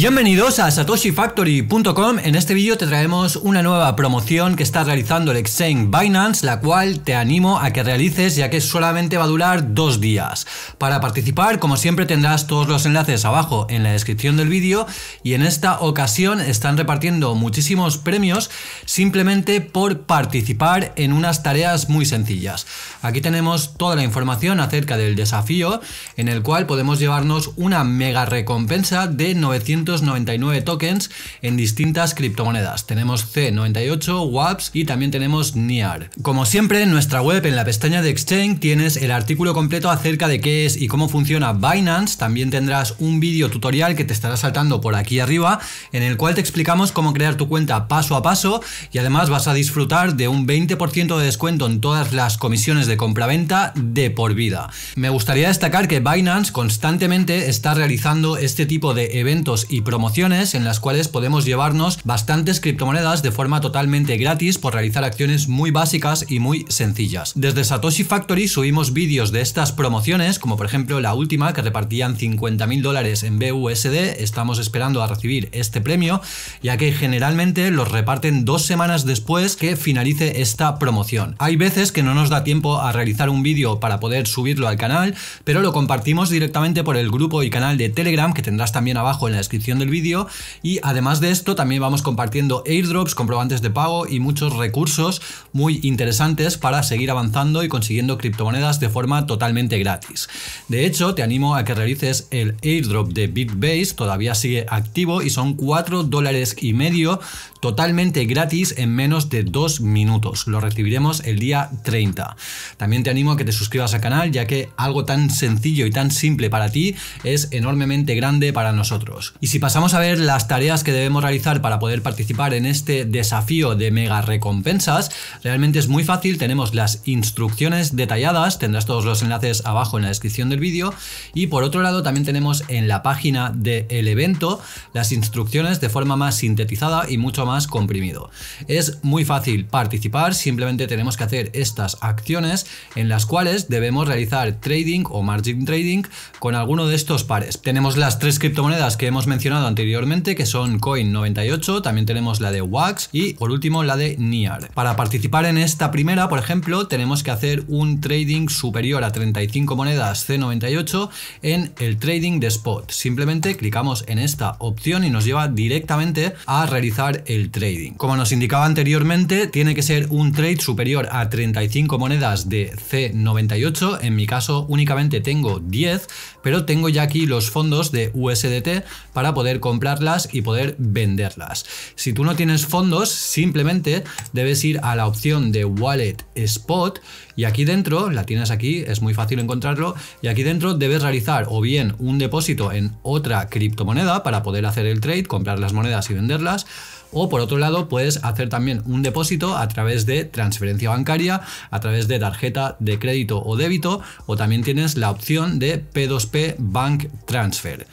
Bienvenidos a satoshifactory.com. En este vídeo te traemos una nueva promoción que está realizando el exchange Binance, la cual te animo a que realices ya que solamente va a durar dos días. Para participar, como siempre, tendrás todos los enlaces abajo en la descripción del vídeo y en esta ocasión están repartiendo muchísimos premios simplemente por participar en unas tareas muy sencillas. Aquí tenemos toda la información acerca del desafío en el cual podemos llevarnos una mega recompensa de 900 99 tokens en distintas criptomonedas. Tenemos C98, WAPS y también tenemos NIAR. E Como siempre, en nuestra web, en la pestaña de Exchange, tienes el artículo completo acerca de qué es y cómo funciona Binance. También tendrás un vídeo tutorial que te estará saltando por aquí arriba, en el cual te explicamos cómo crear tu cuenta paso a paso y además vas a disfrutar de un 20% de descuento en todas las comisiones de compraventa de por vida. Me gustaría destacar que Binance constantemente está realizando este tipo de eventos y y promociones en las cuales podemos llevarnos bastantes criptomonedas de forma totalmente gratis por realizar acciones muy básicas y muy sencillas. Desde Satoshi Factory subimos vídeos de estas promociones, como por ejemplo la última que repartían 50.000 dólares en BUSD, estamos esperando a recibir este premio, ya que generalmente los reparten dos semanas después que finalice esta promoción. Hay veces que no nos da tiempo a realizar un vídeo para poder subirlo al canal, pero lo compartimos directamente por el grupo y canal de Telegram que tendrás también abajo en la descripción del vídeo y además de esto también vamos compartiendo airdrops, comprobantes de pago y muchos recursos muy interesantes para seguir avanzando y consiguiendo criptomonedas de forma totalmente gratis. De hecho, te animo a que realices el airdrop de Bitbase, todavía sigue activo y son 4 dólares y medio totalmente gratis en menos de 2 minutos. Lo recibiremos el día 30. También te animo a que te suscribas al canal, ya que algo tan sencillo y tan simple para ti es enormemente grande para nosotros. Y si pasamos a ver las tareas que debemos realizar para poder participar en este desafío de mega recompensas, realmente es muy fácil, tenemos las instrucciones detalladas, tendrás todos los enlaces abajo en la descripción del vídeo y por otro lado también tenemos en la página del evento las instrucciones de forma más sintetizada y mucho más comprimido. Es muy fácil participar, simplemente tenemos que hacer estas acciones en las cuales debemos realizar trading o margin trading con alguno de estos pares. Tenemos las tres criptomonedas que hemos mencionado anteriormente, que son Coin98, también tenemos la de Wax y por último la de NIAR. Para participar en esta primera, por ejemplo, tenemos que hacer un trading superior a 35 monedas C98 en el trading de spot. Simplemente clicamos en esta opción y nos lleva directamente a realizar el trading. Como nos indicaba anteriormente, tiene que ser un trade superior a 35 monedas de C98, en mi caso únicamente tengo 10, pero tengo ya aquí los fondos de USDT para poder comprarlas y poder venderlas. Si tú no tienes fondos, simplemente debes ir a la opción de Wallet Spot y aquí dentro, la tienes aquí, es muy fácil encontrarlo, y aquí dentro debes realizar o bien un depósito en otra criptomoneda para poder hacer el trade, comprar las monedas y venderlas, o por otro lado, puedes hacer también un depósito a través de transferencia bancaria, a través de tarjeta de crédito o débito, o también tienes la opción de P2P Bank Transfer.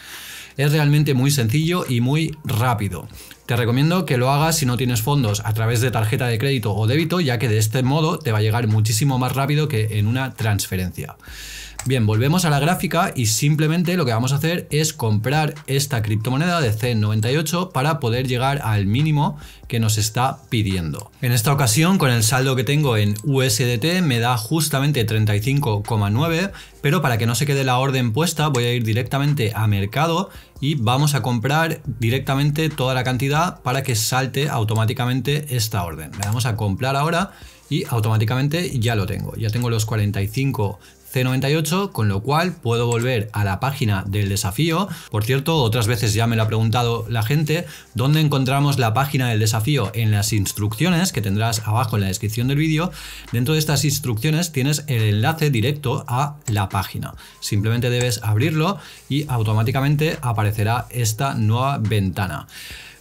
Es realmente muy sencillo y muy rápido. Te recomiendo que lo hagas si no tienes fondos a través de tarjeta de crédito o débito, ya que de este modo te va a llegar muchísimo más rápido que en una transferencia. Bien, volvemos a la gráfica y simplemente lo que vamos a hacer es comprar esta criptomoneda de C98 para poder llegar al mínimo que nos está pidiendo. En esta ocasión, con el saldo que tengo en USDT, me da justamente 35,9, pero para que no se quede la orden puesta, voy a ir directamente a mercado y vamos a comprar directamente toda la cantidad para que salte automáticamente esta orden. Le damos a comprar ahora y automáticamente ya lo tengo. Ya tengo los 45 98 con lo cual puedo volver a la página del desafío. Por cierto, otras veces ya me lo ha preguntado la gente, ¿dónde encontramos la página del desafío? En las instrucciones que tendrás abajo en la descripción del vídeo. Dentro de estas instrucciones tienes el enlace directo a la página. Simplemente debes abrirlo y automáticamente aparecerá esta nueva ventana.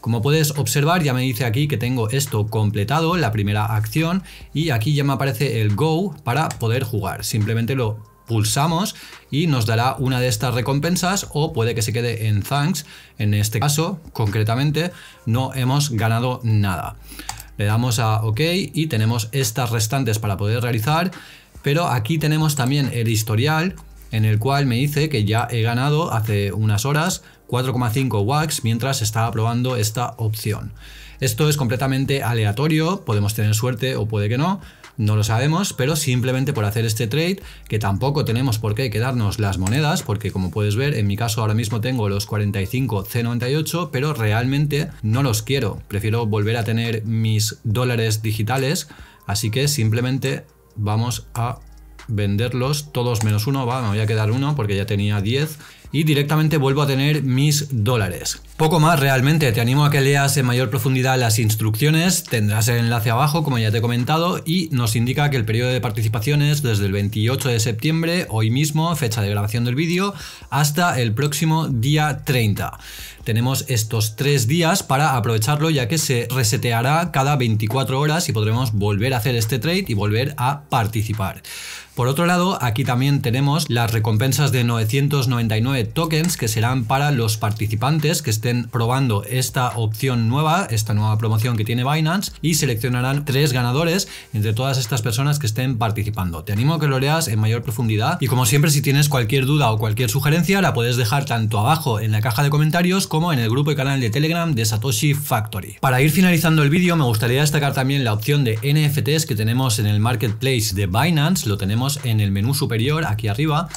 Como puedes observar ya me dice aquí que tengo esto completado, la primera acción, y aquí ya me aparece el Go para poder jugar. Simplemente lo pulsamos y nos dará una de estas recompensas o puede que se quede en thanks. En este caso, concretamente, no hemos ganado nada. Le damos a OK y tenemos estas restantes para poder realizar, pero aquí tenemos también el historial en el cual me dice que ya he ganado hace unas horas 4,5 wax mientras estaba probando esta opción. Esto es completamente aleatorio, podemos tener suerte o puede que no, no lo sabemos, pero simplemente por hacer este trade, que tampoco tenemos por qué quedarnos las monedas, porque como puedes ver, en mi caso ahora mismo tengo los 45 C98, pero realmente no los quiero, prefiero volver a tener mis dólares digitales, así que simplemente vamos a venderlos todos menos uno, va, me voy a quedar uno porque ya tenía 10 y directamente vuelvo a tener mis dólares. Poco más realmente, te animo a que leas en mayor profundidad las instrucciones, tendrás el enlace abajo como ya te he comentado y nos indica que el periodo de participación es desde el 28 de septiembre, hoy mismo, fecha de grabación del vídeo, hasta el próximo día 30. Tenemos estos tres días para aprovecharlo ya que se reseteará cada 24 horas y podremos volver a hacer este trade y volver a participar. Por otro lado, aquí también tenemos las recompensas de 999 tokens que serán para los participantes que estén probando esta opción nueva, esta nueva promoción que tiene Binance y seleccionarán tres ganadores entre todas estas personas que estén participando. Te animo a que lo leas en mayor profundidad y como siempre si tienes cualquier duda o cualquier sugerencia la puedes dejar tanto abajo en la caja de comentarios como en el grupo y canal de Telegram de Satoshi Factory. Para ir finalizando el vídeo me gustaría destacar también la opción de NFTs que tenemos en el marketplace de Binance, lo tenemos en el menú superior aquí arriba.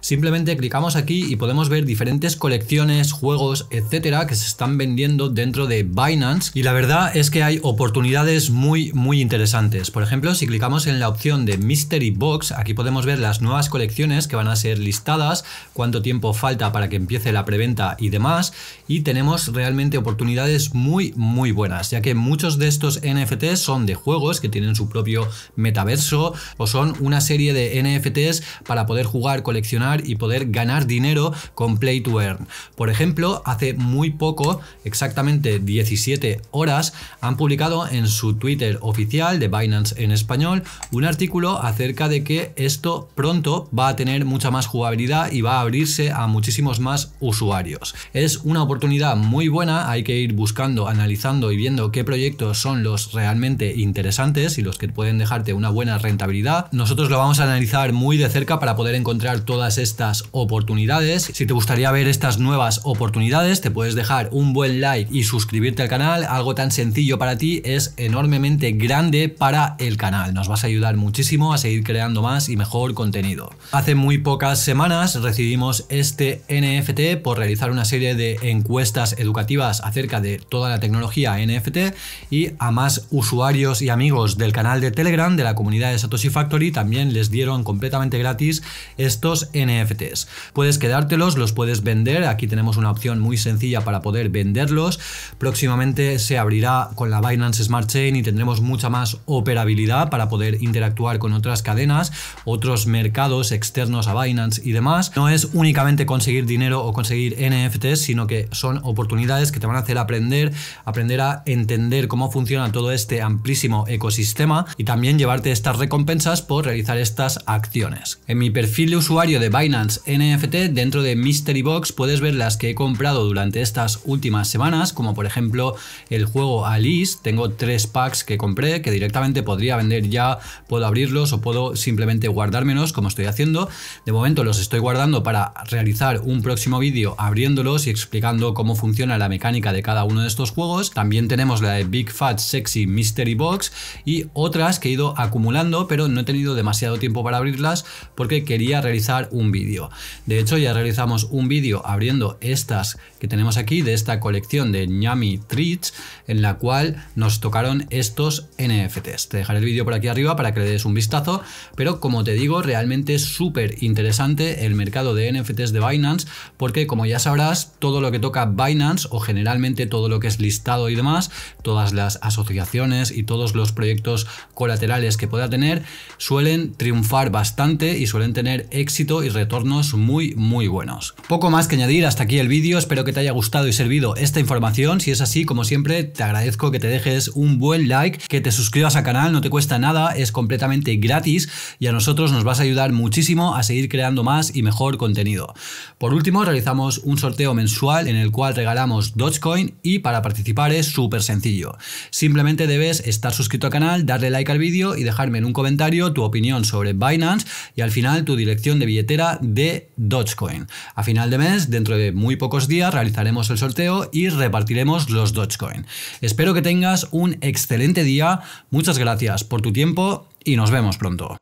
Simplemente clicamos aquí y podemos ver diferentes colecciones, juegos, etcétera, que se están vendiendo dentro de Binance. Y la verdad es que hay oportunidades muy, muy interesantes. Por ejemplo, si clicamos en la opción de Mystery Box, aquí podemos ver las nuevas colecciones que van a ser listadas, cuánto tiempo falta para que empiece la preventa y demás y tenemos realmente oportunidades muy muy buenas, ya que muchos de estos NFTs son de juegos que tienen su propio metaverso o son una serie de NFTs para poder jugar, coleccionar y poder ganar dinero con Play to Earn. Por ejemplo, hace muy poco, exactamente 17 horas, han publicado en su Twitter oficial de Binance en español un artículo acerca de que esto pronto va a tener mucha más jugabilidad y va a abrirse a muchísimos más usuarios. Es una oportunidad muy buena, hay que ir buscando, analizando y viendo qué proyectos son los realmente interesantes y los que pueden dejarte una buena rentabilidad. Nosotros lo vamos a analizar muy de cerca para poder encontrar todas estas oportunidades. Si te gustaría ver estas nuevas oportunidades, te puedes dejar un buen like y suscribirte al canal. Algo tan sencillo para ti es enormemente grande para el canal. Nos vas a ayudar muchísimo a seguir creando más y mejor contenido. Hace muy pocas semanas recibimos este NFT por realizar una serie de encuentros encuestas educativas acerca de toda la tecnología NFT y a más usuarios y amigos del canal de Telegram de la comunidad de Satoshi Factory también les dieron completamente gratis estos NFTs. Puedes quedártelos, los puedes vender, aquí tenemos una opción muy sencilla para poder venderlos. Próximamente se abrirá con la Binance Smart Chain y tendremos mucha más operabilidad para poder interactuar con otras cadenas, otros mercados externos a Binance y demás. No es únicamente conseguir dinero o conseguir NFTs, sino que son oportunidades que te van a hacer aprender, aprender a entender cómo funciona todo este amplísimo ecosistema y también llevarte estas recompensas por realizar estas acciones. En mi perfil de usuario de Binance NFT, dentro de Mystery Box, puedes ver las que he comprado durante estas últimas semanas, como por ejemplo el juego Alice. Tengo tres packs que compré que directamente podría vender ya, puedo abrirlos o puedo simplemente guardármelos como estoy haciendo. De momento los estoy guardando para realizar un próximo vídeo abriéndolos y explicando cómo funciona la mecánica de cada uno de estos juegos. También tenemos la de Big Fat Sexy Mystery Box y otras que he ido acumulando, pero no he tenido demasiado tiempo para abrirlas porque quería realizar un vídeo. De hecho, ya realizamos un vídeo abriendo estas que tenemos aquí de esta colección de Yummy Treats, en la cual nos tocaron estos NFTs. Te dejaré el vídeo por aquí arriba para que le des un vistazo, pero como te digo, realmente es súper interesante el mercado de NFTs de Binance, porque como ya sabrás, todo lo que toca Binance o generalmente todo lo que es listado y demás, todas las asociaciones y todos los proyectos colaterales que pueda tener, suelen triunfar bastante y suelen tener éxito y retornos muy, muy buenos. Poco más que añadir, hasta aquí el vídeo, espero que te haya gustado y servido esta información, si es así, como siempre, te agradezco que te dejes un buen like, que te suscribas al canal, no te cuesta nada, es completamente gratis y a nosotros nos vas a ayudar muchísimo a seguir creando más y mejor contenido. Por último, realizamos un sorteo mensual en el el cual regalamos Dogecoin y para participar es súper sencillo. Simplemente debes estar suscrito al canal, darle like al vídeo y dejarme en un comentario tu opinión sobre Binance y al final tu dirección de billetera de Dogecoin. A final de mes, dentro de muy pocos días, realizaremos el sorteo y repartiremos los Dogecoin. Espero que tengas un excelente día, muchas gracias por tu tiempo y nos vemos pronto.